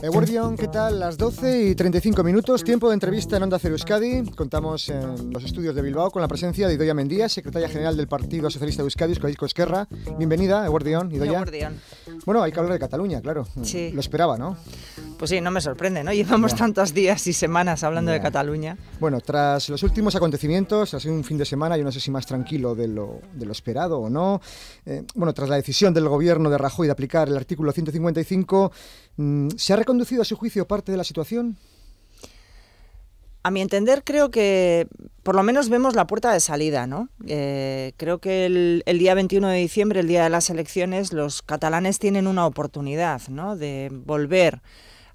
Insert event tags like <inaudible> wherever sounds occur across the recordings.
Eguardión, ¿qué tal? Las 12 y 35 minutos, tiempo de entrevista en Onda Cero Euskadi. Contamos en los estudios de Bilbao con la presencia de Idoia Mendía, secretaria general del Partido Socialista de Euskadi, Euskadico Esquerra. Bienvenida, Eguardión, Idoia. Bueno, hay que hablar de Cataluña, claro. Sí. Lo esperaba, ¿no? Pues sí, no me sorprende, ¿no? <laughs> Llevamos tantos días y semanas hablando de Cataluña. Bueno, tras los últimos acontecimientos, ha sido un fin de semana, yo no sé si más tranquilo de lo, esperado o no. Eh, bueno, tras la decisión del gobierno de Rajoy de aplicar el artículo 155, mm, ¿se ha reconducido a su juicio parte de la situación? A mi entender, creo que por lo menos vemos la puerta de salida, ¿no? Eh, creo que el, el, día 21 de diciembre, el día de las elecciones, los catalanes tienen una oportunidad, ¿no? De volver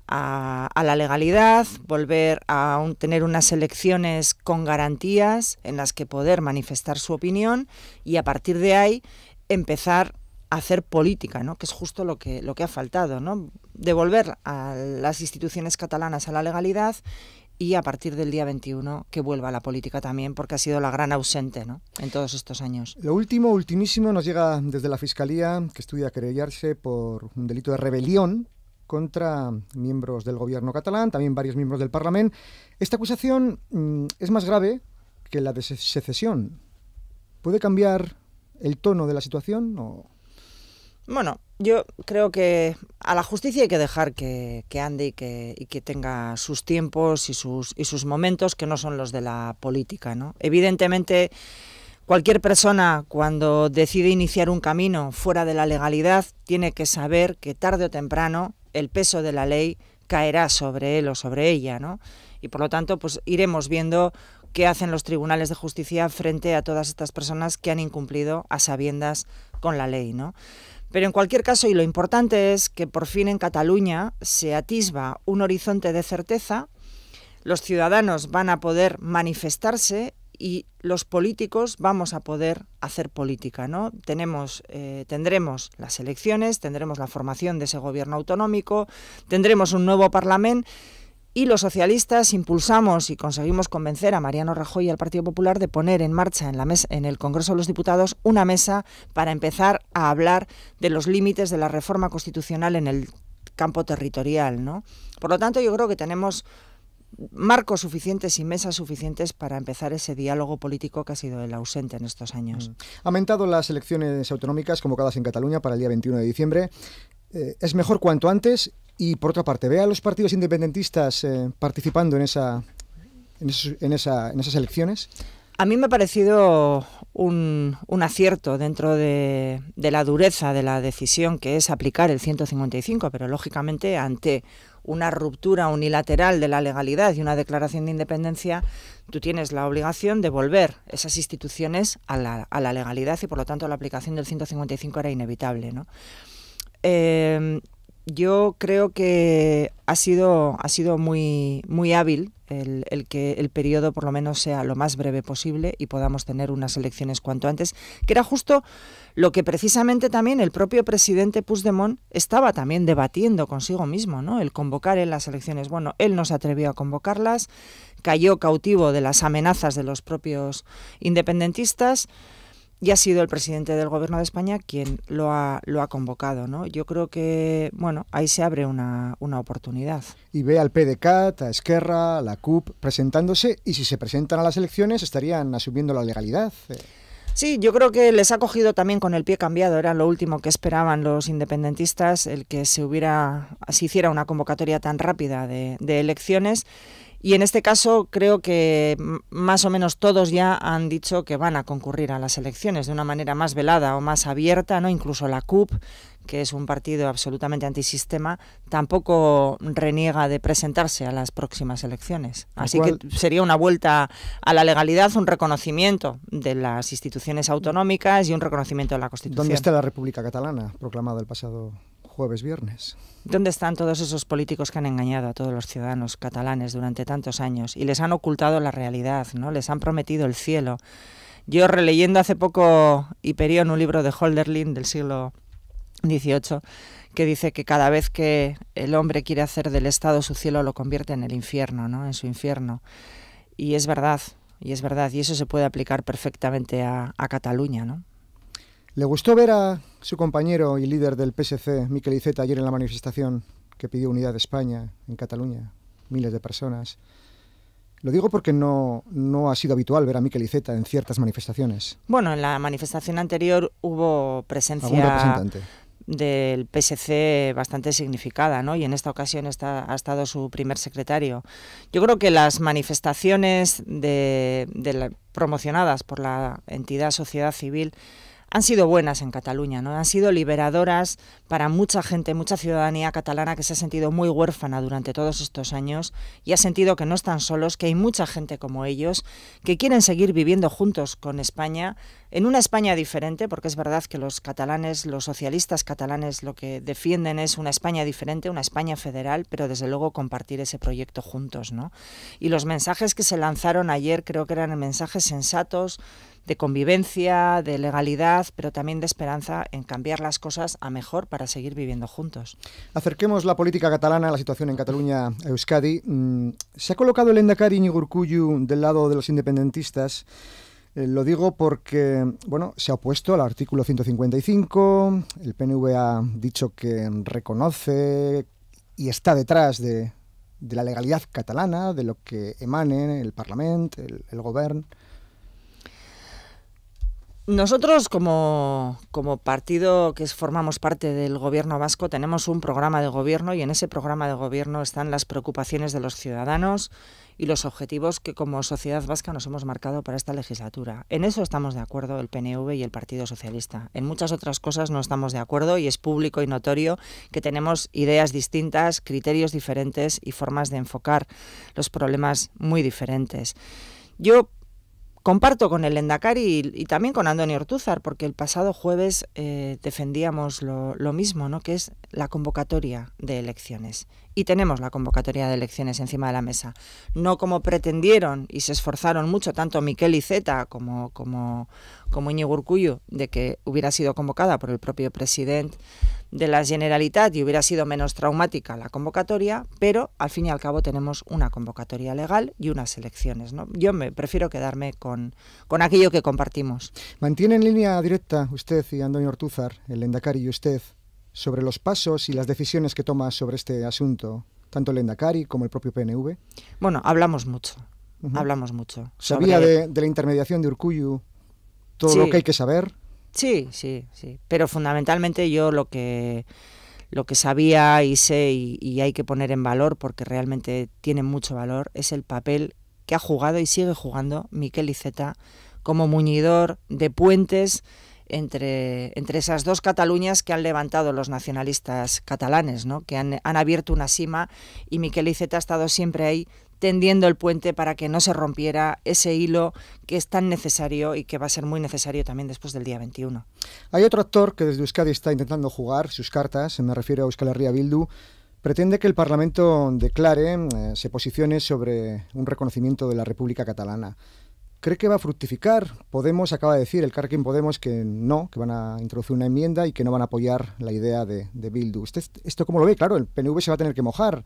a, la legalidad, volver a tener unas elecciones con garantías en las que poder manifestar su opinión y a partir de ahí empezar a hacer política, ¿no? que es justo lo que, lo que ha faltado, ¿no? devolver a las instituciones catalanas a la legalidad y a partir del día 21 que vuelva a la política también, porque ha sido la gran ausente en todos estos años. Lo último, ultimísimo, nos llega desde la Fiscalía, que estudia querellarse por un delito de rebelión contra miembros del gobierno catalán, también varios miembros del Parlamento. Esta acusación mm, es más grave que la de secesión. ¿Puede cambiar el tono de la situación o bueno, yo creo que a la justicia hay que dejar que, que ande y que, tenga sus tiempos y sus, y sus momentos que no son los de la política. ¿no? Evidentemente, cualquier persona cuando decide iniciar un camino fuera de la legalidad tiene que saber que tarde o temprano el peso de la ley caerá sobre él o sobre ella, ¿no? Y por lo tanto, pues iremos viendo qué hacen los tribunales de justicia frente a todas estas personas que han incumplido a sabiendas con la ley, ¿no? Pero en cualquier caso, y lo importante es que por fin en Cataluña se atisba un horizonte de certeza, los ciudadanos van a poder manifestarse y los políticos vamos a poder hacer política, ¿no? Tenemos, eh, tendremos las elecciones, tendremos la formación de ese gobierno autonómico, tendremos un nuevo parlamento y los socialistas impulsamos y conseguimos convencer a Mariano Rajoy y al Partido Popular de poner en marcha en, la mesa, en el Congreso de los Diputados una mesa para empezar a hablar de los límites de la reforma constitucional en el campo territorial, ¿no? Por lo tanto, yo creo que tenemos marcos suficientes y mesas suficientes para empezar ese diálogo político que ha sido el ausente en estos años. Mm. Ha aumentado las elecciones autonómicas convocadas en Cataluña para el día 21 de diciembre. Eh, es mejor cuanto antes y, por otra parte, ve a los partidos independentistas eh, participando en, esa, en, esa, en esas elecciones. A mí me ha parecido un, acierto dentro de, de la dureza de la decisión que es aplicar el 155, pero lógicamente ante una ruptura unilateral de la legalidad y una declaración de independencia, tú tienes la obligación de volver esas instituciones a la, a la legalidad y por lo tanto la aplicación del 155 era inevitable. ¿no? Eh, yo creo que ha sido, ha sido muy, muy hábil el, que el periodo por lo menos sea lo más breve posible y podamos tener unas elecciones cuanto antes, que era justo lo que precisamente también el propio presidente Puigdemont estaba también debatiendo consigo mismo, ¿no? El convocar en las elecciones. Bueno, él no se atrevió a convocarlas, cayó cautivo de las amenazas de los propios independentistas y ha sido el presidente del Gobierno de España quien lo ha, lo ha convocado. ¿no? Yo creo que bueno, ahí se abre una, oportunidad. Y ve al PDCAT, a Esquerra, a la CUP presentándose y si se presentan a las elecciones estarían asumiendo la legalidad. Sí, yo creo que les ha cogido también con el pie cambiado. Era lo último que esperaban los independentistas, el que se hubiera, hiciera una convocatoria tan rápida de elecciones. Y en este caso creo que más o menos todos ya han dicho que van a concurrir a las elecciones de una manera más velada o más abierta, ¿no? Incluso la CUP, que es un partido absolutamente antisistema, tampoco reniega de presentarse a las próximas elecciones. Así que sería una vuelta a la legalidad, un reconocimiento de las instituciones autonómicas y un reconocimiento de la Constitución. ¿Dónde está la República Catalana proclamada el pasado jueves, viernes. ¿Dónde están todos esos políticos que han engañado a todos los ciudadanos catalanes durante tantos años y les han ocultado la realidad, ¿no? Les han prometido el cielo. Yo releyendo hace poco Hiperión, un libro de Holderlin del siglo XVIII, que dice que cada vez que el hombre quiere hacer del Estado su cielo lo convierte en el infierno, ¿no? En su infierno. Y es verdad, y es verdad, y eso se puede aplicar perfectamente a Cataluña, ¿no? ¿Le gustó ver a su compañero y líder del PSC, Miquel Iceta, ayer en la manifestación que pidió unidad de España en Cataluña? Miles de personas. Lo digo porque no, no, ha sido habitual ver a Miquel Iceta en ciertas manifestaciones. Bueno, en la manifestación anterior hubo presencia del PSC bastante significada, ¿no? Y en esta ocasión está, ha estado su primer secretario. Yo creo que las manifestaciones de, promocionadas por la entidad sociedad civil han sido buenas en Cataluña, ¿no? Han sido liberadoras para mucha gente, mucha ciudadanía catalana que se ha sentido muy huérfana durante todos estos años y ha sentido que no están solos, que hay mucha gente como ellos que quieren seguir viviendo juntos con España, en una España diferente, porque es verdad que los catalanes, los socialistas catalanes lo que defienden es una España diferente, una España federal, pero desde luego compartir ese proyecto juntos, ¿no? Y los mensajes que se lanzaron ayer creo que eran mensajes sensatos de convivencia, de legalidad, pero también de esperanza en cambiar las cosas a mejor para seguir viviendo juntos. Acerquemos la política catalana a la situación en Cataluña, Euskadi. Mm, se ha colocado el Endacari Gurcuyu del lado de los independentistas. Eh, lo digo porque, bueno, se ha opuesto al artículo 155, el PNV ha dicho que reconoce y está detrás de, la legalidad catalana, de lo que emane el Parlamento, el, el Gobierno. Nosotros, como, partido que formamos parte del gobierno vasco, tenemos un programa de gobierno y en ese programa de gobierno están las preocupaciones de los ciudadanos y los objetivos que como sociedad vasca nos hemos marcado para esta legislatura. En eso estamos de acuerdo el PNV y el Partido Socialista. En muchas otras cosas no estamos de acuerdo y es público y notorio que tenemos ideas distintas, criterios diferentes y formas de enfocar los problemas muy diferentes. Yo Comparto con el Endacari y, también con Andoni Ortúzar, porque el pasado jueves eh, defendíamos lo, lo mismo, ¿no? que es la convocatoria de elecciones y tenemos la convocatoria de elecciones encima de la mesa. No como pretendieron y se esforzaron mucho tanto Miquel y como, como, como Íñigo Urcuyo de que hubiera sido convocada por el propio presidente de la Generalitat y hubiera sido menos traumática la convocatoria, pero al fin y al cabo tenemos una convocatoria legal y unas elecciones. ¿no? Yo me prefiero quedarme con, con aquello que compartimos. Mantiene en línea directa usted y Antonio Ortúzar, el Endacari y usted, sobre los pasos y las decisiones que toma sobre este asunto, tanto el Endacari como el propio PNV? Bueno, hablamos mucho. Hablamos mucho. ¿Sabía de, la intermediación de Urcuyu todo lo que hay que saber? Sí, sí, sí. Pero fundamentalmente yo lo que lo que sabía y sé y, hay que poner en valor, porque realmente tiene mucho valor, es el papel que ha jugado y sigue jugando Miquel Iceta como muñidor de puentes entre, entre esas dos Cataluñas que han levantado los nacionalistas catalanes, ¿no? que han, han abierto una sima y Miquel Iceta ha estado siempre ahí tendiendo el puente para que no se rompiera ese hilo que es tan necesario y que va a ser muy necesario también después del día 21. Hay otro actor que desde Euskadi está intentando jugar sus cartas, me refiero a Euskal Herria Bildu, pretende que el Parlamento declare, eh, se posicione sobre un reconocimiento de la República Catalana. ¿Cree que va a fructificar? Podemos acaba de decir, el Carquín Podemos, que no, que van a introducir una enmienda y que no van a apoyar la idea de, de Bildu. ¿Usted esto cómo lo ve? Claro, el PNV se va a tener que mojar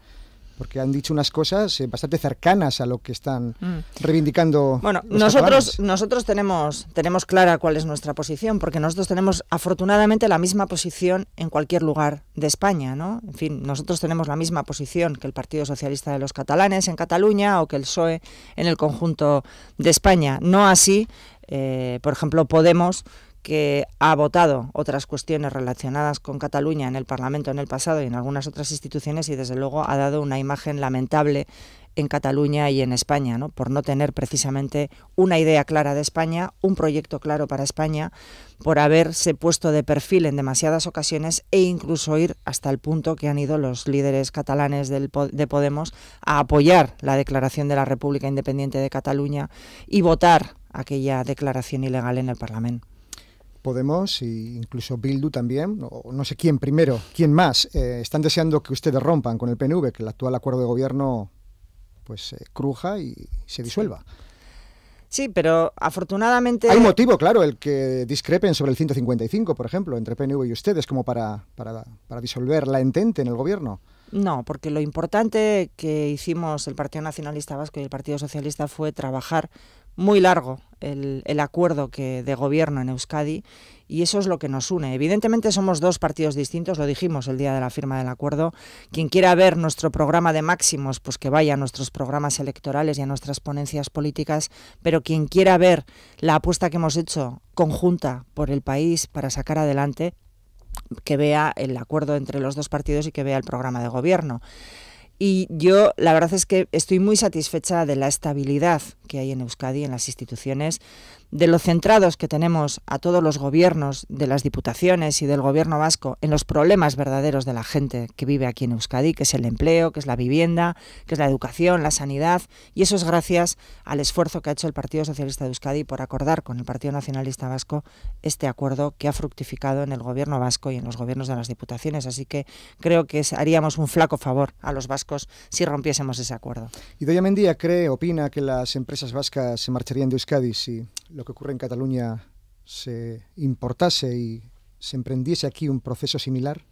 porque han dicho unas cosas eh, bastante cercanas a lo que están mm. reivindicando. Bueno, nosotros nosotros tenemos tenemos clara cuál es nuestra posición, porque nosotros tenemos afortunadamente la misma posición en cualquier lugar de España, ¿no? En fin, nosotros tenemos la misma posición que el Partido Socialista de los Catalanes en Cataluña o que el PSOE en el conjunto de España. No así, eh, por ejemplo, Podemos que ha votado otras cuestiones relacionadas con Cataluña en el Parlamento en el pasado y en algunas otras instituciones y desde luego ha dado una imagen lamentable en Cataluña y en España, ¿no? por no tener precisamente una idea clara de España, un proyecto claro para España, por haberse puesto de perfil en demasiadas ocasiones e incluso ir hasta el punto que han ido los líderes catalanes del, de Podemos a apoyar la declaración de la República Independiente de Cataluña y votar aquella declaración ilegal en el Parlamento. Podemos e incluso Bildu también, o no sé quién primero, quién más, eh, están deseando que ustedes rompan con el PNV, que el actual acuerdo de gobierno pues eh, cruja y se disuelva. Sí, pero afortunadamente... Hay un motivo, claro, el que discrepen sobre el 155, por ejemplo, entre PNV y ustedes, como para, para, para disolver la entente en el gobierno. No, porque lo importante que hicimos el Partido Nacionalista Vasco y el Partido Socialista fue trabajar muy largo el, el, acuerdo que, de gobierno en Euskadi y eso es lo que nos une. Evidentemente somos dos partidos distintos, lo dijimos el día de la firma del acuerdo. Quien quiera ver nuestro programa de máximos, pues que vaya a nuestros programas electorales y a nuestras ponencias políticas, pero quien quiera ver la apuesta que hemos hecho conjunta por el país para sacar adelante, que vea el acuerdo entre los dos partidos y que vea el programa de gobierno. Y yo la verdad es que estoy muy satisfecha de la estabilidad que hay en Euskadi, en las instituciones, de los centrados que tenemos a todos los gobiernos de las diputaciones y del gobierno vasco en los problemas verdaderos de la gente que vive aquí en Euskadi, que es el empleo, que es la vivienda, que es la educación, la sanidad, y eso es gracias al esfuerzo que ha hecho el Partido Socialista de Euskadi por acordar con el Partido Nacionalista Vasco este acuerdo que ha fructificado en el gobierno vasco y en los gobiernos de las diputaciones, así que creo que haríamos un flaco favor a los vascos si rompiésemos ese acuerdo. Y Doña Mendía cree, opina que las empresas esas vascas se marcharían de Euskadi si lo que ocurre en Cataluña se importase y se emprendiese aquí un proceso similar?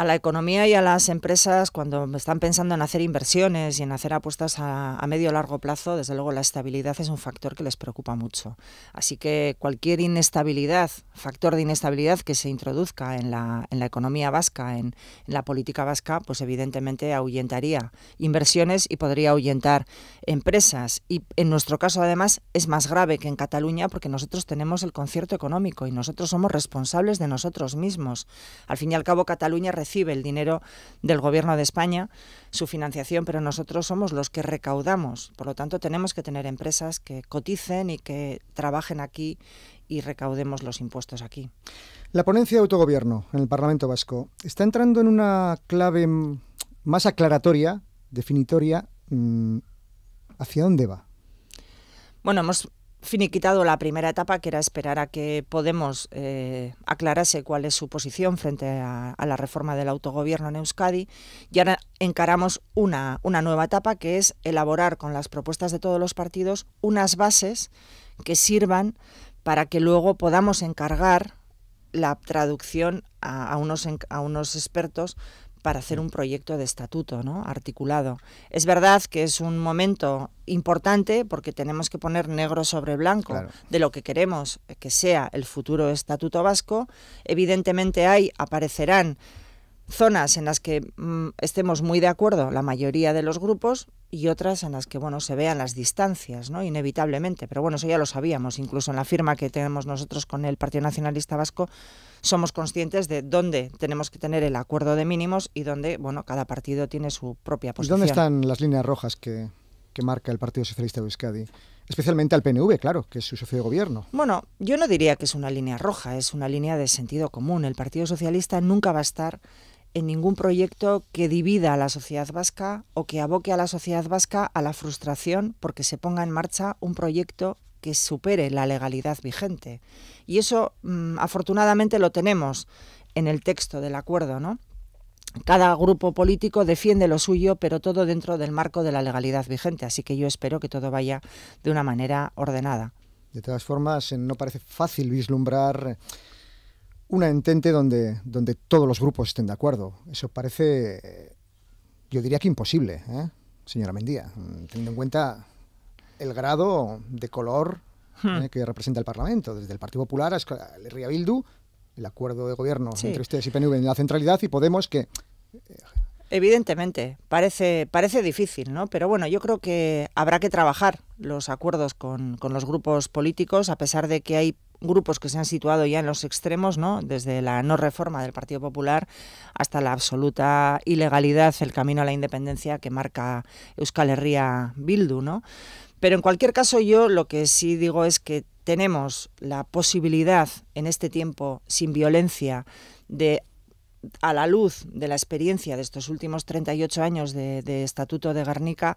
a la economía y a las empresas cuando están pensando en hacer inversiones y en hacer apuestas a, medio o largo plazo, desde luego la estabilidad es un factor que les preocupa mucho. Así que cualquier inestabilidad, factor de inestabilidad que se introduzca en la, economía vasca, en, la política vasca, pues evidentemente ahuyentaría inversiones y podría ahuyentar empresas. Y en nuestro caso, además, es más grave que en Cataluña porque nosotros tenemos el concierto económico y nosotros somos responsables de nosotros mismos. Al fin y al cabo, Cataluña recibe recibe el dinero del Gobierno de España, su financiación, pero nosotros somos los que recaudamos. Por lo tanto, tenemos que tener empresas que coticen y que trabajen aquí y recaudemos los impuestos aquí. La ponencia de autogobierno en el Parlamento Vasco está entrando en una clave más aclaratoria, definitoria, mm, ¿hacia dónde va? Bueno, hemos finiquitado la primera etapa, que era esperar a que Podemos eh, aclarase cuál es su posición frente a, la reforma del autogobierno en Euskadi. Y ahora encaramos una, una nueva etapa, que es elaborar con las propuestas de todos los partidos unas bases que sirvan para que luego podamos encargar la traducción unos, a unos expertos para hacer un proyecto de estatuto ¿no? articulado. Es verdad que es un momento importante porque tenemos que poner negro sobre blanco de lo que queremos que sea el futuro estatuto vasco. Evidentemente hay, aparecerán zonas en las que mm, estemos muy de acuerdo la mayoría de los grupos, y otras en las que bueno se vean las distancias, ¿no? Inevitablemente, pero bueno, eso ya lo sabíamos, incluso en la firma que tenemos nosotros con el Partido Nacionalista Vasco somos conscientes de dónde tenemos que tener el acuerdo de mínimos y dónde, bueno, cada partido tiene su propia posición. dónde están las líneas rojas que, que marca el Partido Socialista de Euskadi? especialmente al PNV, claro, que es su socio de gobierno. Bueno, yo no diría que es una línea roja, es una línea de sentido común. El Partido Socialista nunca va a estar en ningún proyecto que divida a la sociedad vasca o que aboque a la sociedad vasca a la frustración porque se ponga en marcha un proyecto que supere la legalidad vigente. Y eso, mm, afortunadamente, lo tenemos en el texto del acuerdo, ¿no? Cada grupo político defiende lo suyo, pero todo dentro del marco de la legalidad vigente, así que yo espero que todo vaya de una manera ordenada. De todas formas, eh, no parece fácil vislumbrar una entente donde, donde todos los grupos estén de acuerdo. Eso parece, yo diría que imposible, ¿eh? señora Mendía, mm, teniendo en cuenta el grado de color hmm. ¿eh? que representa el Parlamento, desde el Partido Popular a el Ría Bildu, el acuerdo de gobierno entre ustedes y PNV en la centralidad y Podemos que... Evidentemente, parece, parece difícil, ¿no? Pero bueno, yo creo que habrá que trabajar los acuerdos con los grupos políticos, a pesar de que hay grupos que se han situado ya en los extremos, ¿no? desde la no reforma del Partido Popular hasta la absoluta ilegalidad, el camino a la independencia que marca Euskal Herria Bildu. ¿no? Pero en cualquier caso yo lo que sí digo es que tenemos la posibilidad en este tiempo sin violencia de a la luz de la experiencia de estos últimos 38 años de, de Estatuto de Guernica,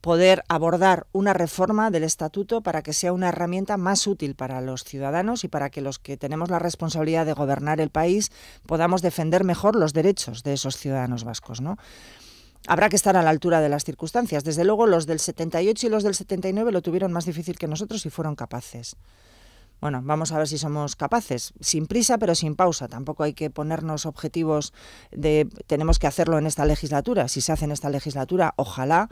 poder abordar una reforma del estatuto para que sea una herramienta más útil para los ciudadanos y para que los que tenemos la responsabilidad de gobernar el país podamos defender mejor los derechos de esos ciudadanos vascos, ¿no? Habrá que estar a la altura de las circunstancias. Desde luego, los del 78 y los del 79 lo tuvieron más difícil que nosotros y fueron capaces. Bueno, vamos a ver si somos capaces, sin prisa pero sin pausa. Tampoco hay que ponernos objetivos de tenemos que hacerlo en esta legislatura. Si se hace en esta legislatura, ojalá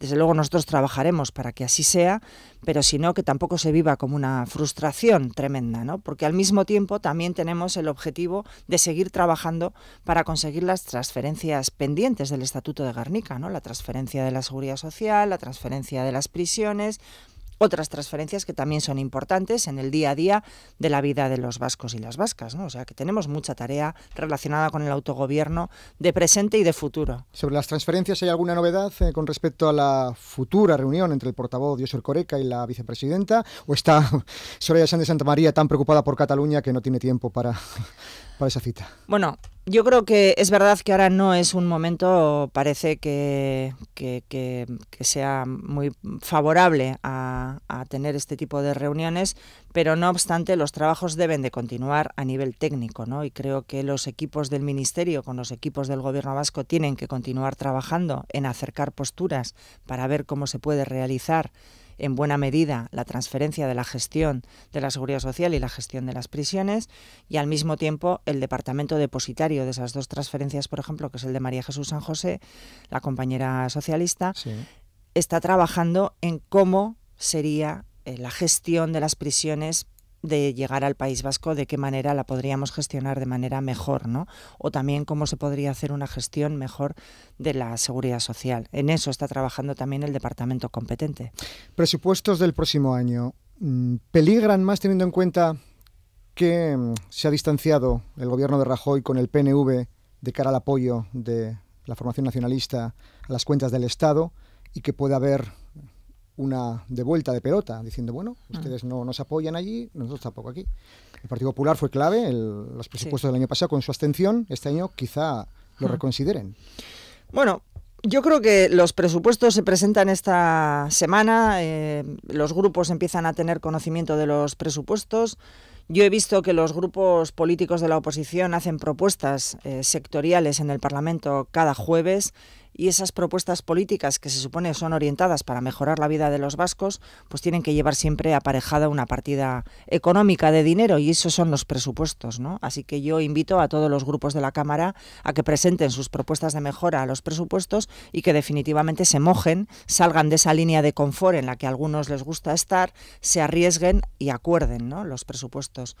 desde luego nosotros trabajaremos para que así sea, pero si no, que tampoco se viva como una frustración tremenda, ¿no? Porque al mismo tiempo también tenemos el objetivo de seguir trabajando para conseguir las transferencias pendientes del Estatuto de Garnica, ¿no? La transferencia de la seguridad social, la transferencia de las prisiones, otras transferencias que también son importantes en el día a día de la vida de los vascos y las vascas. ¿no? O sea que tenemos mucha tarea relacionada con el autogobierno de presente y de futuro. Sobre las transferencias, ¿hay alguna novedad eh, con respecto a la futura reunión entre el portavoz Dios Coreca y la vicepresidenta? ¿O está <laughs> Soraya Sánchez Santa María tan preocupada por Cataluña que no tiene tiempo para esa cita? Bueno, yo creo que es verdad que ahora no es un momento, parece que, que, sea muy favorable a, a, tener este tipo de reuniones, pero no obstante los trabajos deben de continuar a nivel técnico, ¿no? Y creo que los equipos del Ministerio con los equipos del Gobierno vasco tienen que continuar trabajando en acercar posturas para ver cómo se puede realizar en buena medida la transferencia de la gestión de la seguridad social y la gestión de las prisiones y al mismo tiempo el departamento depositario de esas dos transferencias, por ejemplo, que es el de María Jesús San José, la compañera socialista, está trabajando en cómo sería eh, la gestión de las prisiones de llegar al País Vasco, de qué manera la podríamos gestionar de manera mejor, ¿no? O también cómo se podría hacer una gestión mejor de la seguridad social. En eso está trabajando también el departamento competente. Presupuestos del próximo año. Mm, ¿Peligran más teniendo en cuenta que mm, se ha distanciado el gobierno de Rajoy con el PNV de cara al apoyo de la formación nacionalista a las cuentas del Estado y que puede haber una devuelta de pelota, diciendo, bueno, mm. ustedes no nos apoyan allí, nosotros tampoco aquí. El Partido Popular fue clave, en los presupuestos del año pasado con su abstención, este año quizá lo mm. reconsideren. Bueno, yo creo que los presupuestos se presentan esta semana, eh, los grupos empiezan a tener conocimiento de los presupuestos. Yo he visto que los grupos políticos de la oposición hacen propuestas eh, sectoriales en el Parlamento cada jueves y esas propuestas políticas que se supone son orientadas para mejorar la vida de los vascos, pues tienen que llevar siempre aparejada una partida económica de dinero y esos son los presupuestos, ¿no? Así que yo invito a todos los grupos de la Cámara a que presenten sus propuestas de mejora a los presupuestos y que definitivamente se mojen, salgan de esa línea de confort en la que a algunos les gusta estar, se arriesguen y acuerden, Los presupuestos.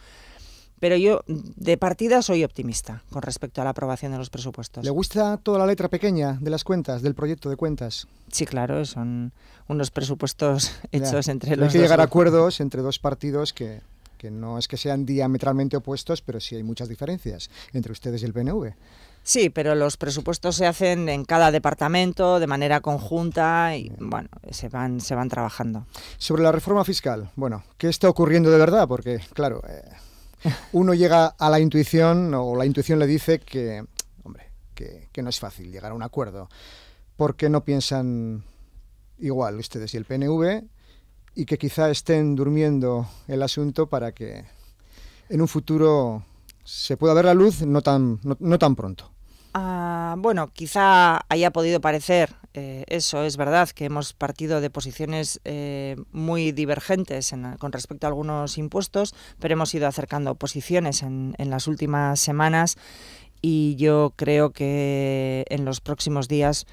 Pero yo de partida soy optimista con respecto a la aprobación de los presupuestos. ¿Le gusta toda la letra pequeña de las cuentas, del proyecto de cuentas? Sí, claro, son unos presupuestos hechos entre los los. Hay que llegar a acuerdos entre dos partidos que que no es que sean diametralmente opuestos, pero sí hay muchas diferencias entre ustedes y el PNV. Sí, pero los presupuestos se hacen en cada departamento de manera conjunta y bueno, se van, se van trabajando. Sobre la reforma fiscal, bueno, ¿qué está ocurriendo de verdad? Porque, claro, eh, uno llega a la intuición o la intuición le dice que, hombre, que, no es fácil llegar a un acuerdo, porque no piensan igual ustedes y el PNV y que quizá estén durmiendo el asunto para que en un futuro se pueda ver la luz no tan, no tan pronto bueno, quizá haya podido parecer, eh, eso es verdad, que hemos partido de posiciones eh, muy divergentes con respecto a algunos impuestos, pero hemos ido acercando posiciones en las últimas semanas y yo creo que en los próximos días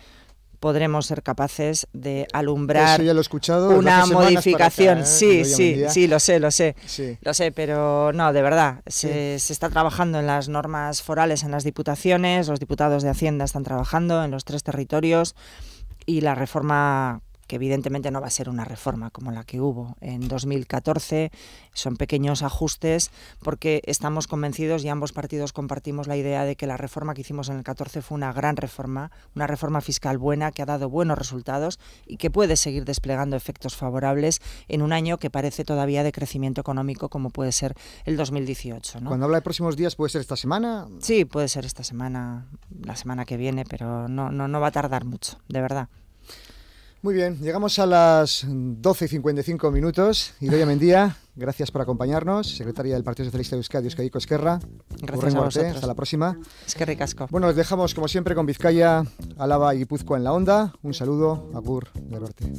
podremos ser capaces de eh, alumbrar una modificación. ¿eh? Sí, sí, sí, lo sé, lo sé. Lo sé, pero no, de verdad, se, se está trabajando en las normas forales, en las diputaciones, los diputados de Hacienda están trabajando en los tres territorios y la reforma evidentemente no va a ser una reforma como la que hubo en 2014. Son pequeños ajustes porque estamos convencidos y ambos partidos compartimos la idea de que la reforma que hicimos en el 14 fue una gran reforma, una reforma fiscal buena que ha dado buenos resultados y que puede seguir desplegando efectos favorables en un año que parece todavía de crecimiento económico como puede ser el 2018. Cuando habla de próximos días, ¿puede ser esta semana? Sí, puede ser esta semana, la semana que viene, pero no, no va a tardar mucho, de verdad. Muy bien, llegamos a las 12 y 55 minutos. Idoia Mendía, gracias por acompañarnos. Secretaria del Partido Socialista de Euskadi, Euskadi Esquerra. Gracias a Hasta la próxima. Es que Bueno, les dejamos como siempre con Vizcaya, Álava y Guipúzcoa en la onda. Un saludo, Agur, de verte.